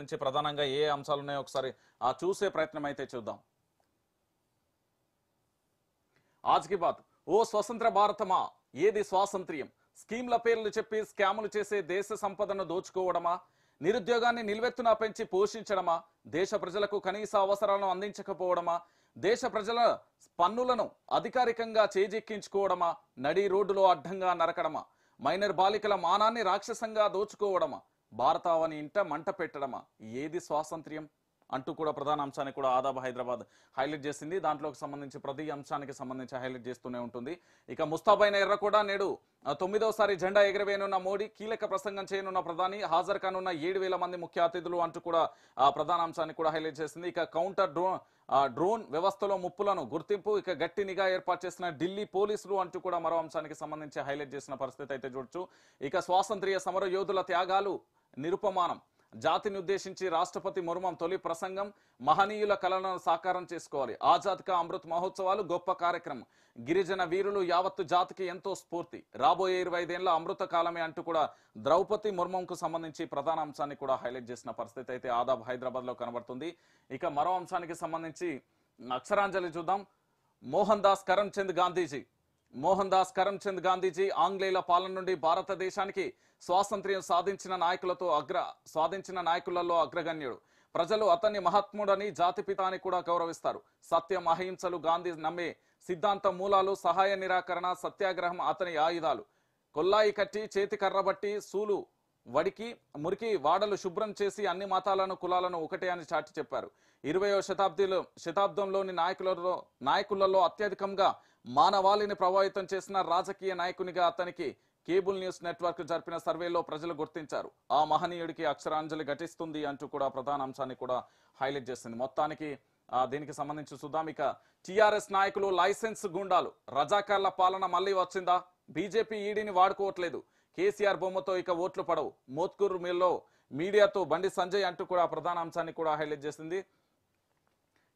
నుంచి ప్రధానంగా ఏ అంశాలు ఉన్నాయో ఒకసారి చూసే ప్రయత్నం అయితే చూద్దాం కి బాత్ ఓ స్వతంత్ర భారతమా ఏది స్వాతంత్ర్యం స్కీమ్ల పేర్లు చెప్పి స్కాములు చేసే దేశ సంపదను దోచుకోవడమా నిరుద్యోగాన్ని నిల్వెత్తున పెంచి పోషించడమా దేశ ప్రజలకు కనీస అవసరాలను అందించకపోవడమా దేశ ప్రజల పన్నులను అధికారికంగా చేజెక్కించుకోవడమా నడి రోడ్డులో అడ్డంగా నరకడమా మైనర్ బాలికల మానాన్ని రాక్షసంగా దోచుకోవడమా భారతావని ఇంట మంట పెట్టడమా ఏది స్వాతంత్ర్యం అంటూ కూడా ప్రధాన అంశాన్ని కూడా ఆదాబ్ హైదరాబాద్ హైలైట్ చేసింది దాంట్లోకి సంబంధించి ప్రతి అంశానికి సంబంధించి హైలైట్ చేస్తూనే ఉంటుంది ఇక ముస్తాబైన ఎర్ర కూడా నేడు తొమ్మిదవసారి జెండా ఎగరవేయనున్న మోడీ కీలక ప్రసంగం చేయనున్న ప్రధాని హాజరు కానున్న ఏడు మంది ముఖ్య అతిథులు అంటూ కూడా ప్రధాన అంశాన్ని కూడా హైలైట్ చేసింది ఇక కౌంటర్ డ్రోన్ డ్రోన్ వ్యవస్థలో ముప్పులను గుర్తింపు ఇక గట్టి నిఘా ఏర్పాటు చేసిన ఢిల్లీ పోలీసులు అంటూ కూడా మరో అంశానికి సంబంధించి హైలైట్ చేసిన పరిస్థితి అయితే చూడొచ్చు ఇక స్వాతంత్ర్య సమర యోధుల త్యాగాలు నిరుపమానం జాతిని ఉద్దేశించి రాష్ట్రపతి మురుమం తొలి ప్రసంగం మహనీయుల కళలను సాకారం చేసుకోవాలి ఆజాద్కా అమృత్ మహోత్సవాలు గొప్ప కార్యక్రమం గిరిజన వీరులు యావత్తు జాతికి ఎంతో స్ఫూర్తి రాబోయే ఇరవై ఐదేళ్ల అమృత కాలమే అంటూ కూడా ద్రౌపది ముర్మంకు సంబంధించి ప్రధాన అంశాన్ని కూడా హైలైట్ చేసిన పరిస్థితి అయితే ఆదాబ్ హైదరాబాద్ లో కనబడుతుంది ఇక మరో అంశానికి సంబంధించి అక్షరాంజలి చూద్దాం మోహన్ దాస్ చంద్ గాంధీజీ మోహన్ దాస్ కరమ్చంద్ గాంధీజీ ఆంగ్లేయుల పాలన నుండి భారతదేశానికి స్వాతంత్ర్యం సాధించిన నాయకులతో అగ్ర సాధించిన నాయకులలో అగ్రగణ్యుడు ప్రజలు అతన్ని మహాత్ముడని జాతిపిత అని కూడా గౌరవిస్తారు సత్యం అహింసలు గాంధీ నమ్మే సిద్ధాంత మూలాలు సహాయ నిరాకరణ సత్యాగ్రహం అతని ఆయుధాలు కొల్లాయి కట్టి చేతి కర్రబట్టి సూలు వడికి మురికి వాడలు శుభ్రం చేసి అన్ని మతాలను కులాలను ఒకటే అని చాటి చెప్పారు ఇరవయో శతాబ్దిలో శతాబ్దంలోని నాయకులలో నాయకులలో అత్యధికంగా మానవాళిని ప్రభావితం చేసిన రాజకీయ నాయకునిగా అతనికి కేబుల్ న్యూస్ నెట్వర్క్ జరిపిన సర్వేలో ప్రజలు గుర్తించారు ఆ మహనీయుడికి అక్షరాంజలి ఘటిస్తుంది అంటూ కూడా ప్రధాన అంశాన్ని కూడా హైలైట్ చేసింది మొత్తానికి దీనికి సంబంధించి సుధామిక టిఆర్ఎస్ నాయకులు లైసెన్స్ గుండాలు రజాకార్ల పాలన మళ్ళీ వచ్చిందా బీజేపీ ఈడీని వాడుకోవట్లేదు కేసీఆర్ బొమ్మతో ఇక ఓట్లు పడవు మోత్కూరు మిల్లో మీడియాతో బండి సంజయ్ అంటూ కూడా ప్రధాన అంశాన్ని కూడా హైలైట్ చేసింది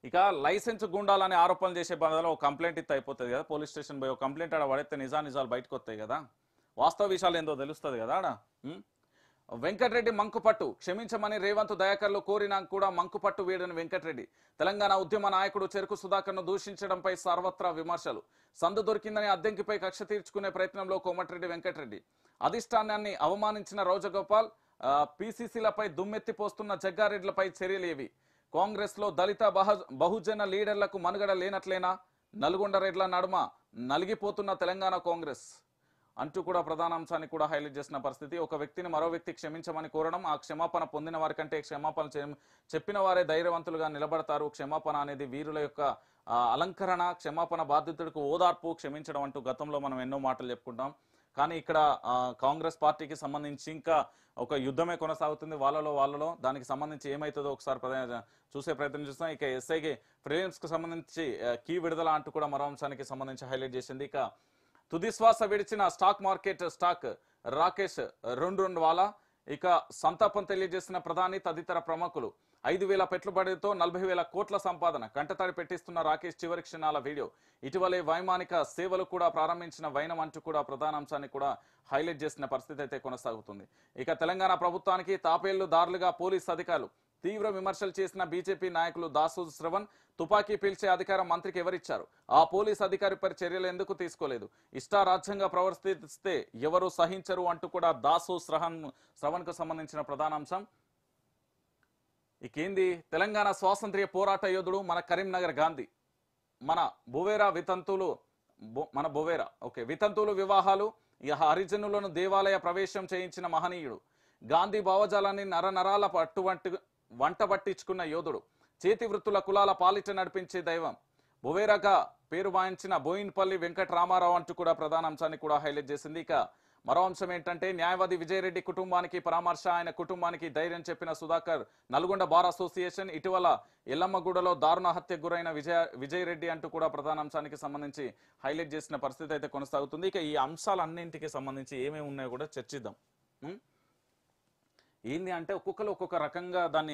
ఇక లైసెన్స్ గుండాలని ఆరోపణలు చేసే బదులు ఒక కంప్లైంట్ ఇస్తే అయిపోతుంది కదా పోలీస్ స్టేషన్ పోయి ఒక కంప్లైంట్ ఆడ పడితే నిజా నిజాలు బయటకు వస్తాయి కదా వాస్తవ విషయాలు ఏందో తెలుస్తుంది కదా ఆడ వెంకటరెడ్డి మంకుపట్టు క్షమించమని రేవంత్ దయాకర్లు కోరినా కూడా మంకుపట్టు వీడని వెంకటరెడ్డి తెలంగాణ ఉద్యమ నాయకుడు చెరుకు సుధాకర్ను దూషించడంపై సర్వత్రా విమర్శలు సందు దొరికిందని అద్దెంకిపై కక్ష తీర్చుకునే ప్రయత్నంలో కోమటిరెడ్డి వెంకటరెడ్డి అధిష్టానాన్ని అవమానించిన రోజగోపాల్ దుమ్మెత్తి పోస్తున్న జగ్గారెడ్లపై చర్యలేవి కాంగ్రెస్ లో దళిత బహుజన లీడర్లకు మనుగడ లేనట్లేనా నల్గొండ రెడ్ల నడుమ నలిగిపోతున్న తెలంగాణ కాంగ్రెస్ అంటూ కూడా ప్రధాన అంశాన్ని కూడా హైలైట్ చేసిన పరిస్థితి ఒక వ్యక్తిని మరో వ్యక్తి క్షమించమని కోరడం ఆ క్షమాపణ పొందిన వారి కంటే క్షమాపణ చెప్పిన వారే ధైర్యవంతులుగా నిలబడతారు క్షమాపణ అనేది వీరుల యొక్క అలంకరణ క్షమాపణ బాధితుడికి ఓదార్పు క్షమించడం అంటూ గతంలో మనం ఎన్నో మాటలు చెప్పుకుంటాం కానీ ఇక్కడ కాంగ్రెస్ పార్టీకి సంబంధించి ఇంకా ఒక యుద్ధమే కొనసాగుతుంది వాళ్ళలో వాళ్ళలో దానికి సంబంధించి ఏమవుతుందో ఒకసారి చూసే ప్రయత్నం చేస్తాం ఇక ఎస్ఐకి ప్రిలియమ్స్కి సంబంధించి కీ విడుదల అంటూ కూడా మరో అంశానికి సంబంధించి హైలైట్ చేసింది ఇక తుదిశ్వాస విడిచిన స్టాక్ మార్కెట్ స్టాక్ రాకేష్ రెండు రెండు వాలా ఇక సంతాపం తెలియజేసిన ప్రధాని తదితర ప్రముఖులు ఐదు వేల పెట్టుబడితో నలభై వేల కోట్ల సంపాదన కంటతడి పెట్టిస్తున్న రాకేష్ చివరి క్షణాల వీడియో ఇటీవలే వైమానిక సేవలు కూడా ప్రారంభించిన వైనం అంటూ కూడా ప్రధాన అంశాన్ని కూడా హైలైట్ చేసిన పరిస్థితి అయితే కొనసాగుతుంది ఇక తెలంగాణ ప్రభుత్వానికి తాపేళ్లు దారులుగా పోలీస్ అధికారులు తీవ్ర విమర్శలు చేసిన బీజేపీ నాయకులు దాసు శ్రవణ్ తుపాకీ పీల్చే అధికారం మంత్రికి ఎవరిచ్చారు ఆ పోలీస్ అధికారిపై చర్యలు ఎందుకు తీసుకోలేదు ఇష్టారాజ్యంగా ప్రవర్తిస్తే ఎవరు సహించరు అంటూ కూడా దాసు శ్రవణ్ కు సంబంధించిన ప్రధాన అంశం ఇకేంది తెలంగాణ స్వాతంత్ర్య పోరాట యోధుడు మన కరీంనగర్ గాంధీ మన బువేరా వితంతులు మన బువేరా ఓకే వితంతువులు వివాహాలు హరిజనులను దేవాలయ ప్రవేశం చేయించిన మహనీయుడు గాంధీ భావజాలాన్ని నరనరాల అటువంటి వంట పట్టించుకున్న యోధుడు చేతి వృత్తుల కులాల పాలిట నడిపించే దైవం బువేరాగా పేరు వాయించిన బోయిన్పల్లి వెంకటరామారావు అంటూ కూడా ప్రధాన అంశాన్ని కూడా హైలైట్ చేసింది ఇక మరో అంశం ఏంటంటే న్యాయవాది విజయరెడ్డి కుటుంబానికి పరామర్శ ఆయన కుటుంబానికి ధైర్యం చెప్పిన సుధాకర్ నల్గొండ బార్ అసోసియేషన్ ఇటీవల ఎల్లమ్మగూడలో దారుణ హత్యకు గురైన విజయ విజయరెడ్డి అంటూ కూడా ప్రధాన అంశానికి సంబంధించి హైలైట్ చేసిన పరిస్థితి అయితే కొనసాగుతుంది ఇక ఈ అంశాలన్నింటికి సంబంధించి ఏమేమి ఉన్నాయో కూడా చర్చిద్దాం ఏంది అంటే ఒక్కొక్కరు ఒక్కొక్క రకంగా దాన్ని